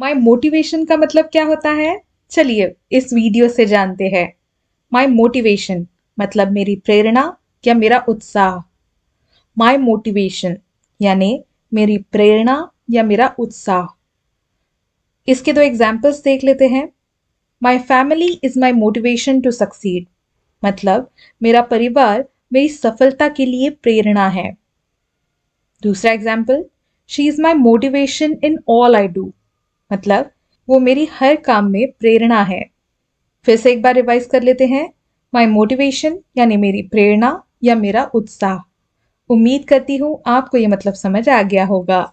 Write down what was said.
माई motivation का मतलब क्या होता है चलिए इस वीडियो से जानते हैं माई मोटिवेशन मतलब मेरी प्रेरणा या मेरा उत्साह माई मोटिवेशन यानी मेरी प्रेरणा या मेरा उत्साह इसके दो एग्जाम्पल्स देख लेते हैं my family is my motivation to succeed मतलब मेरा परिवार मेरी सफलता के लिए प्रेरणा है दूसरा example she is my motivation in all I do मतलब वो मेरी हर काम में प्रेरणा है फिर से एक बार रिवाइज कर लेते हैं माई मोटिवेशन यानी मेरी प्रेरणा या मेरा उत्साह उम्मीद करती हूँ आपको ये मतलब समझ आ गया होगा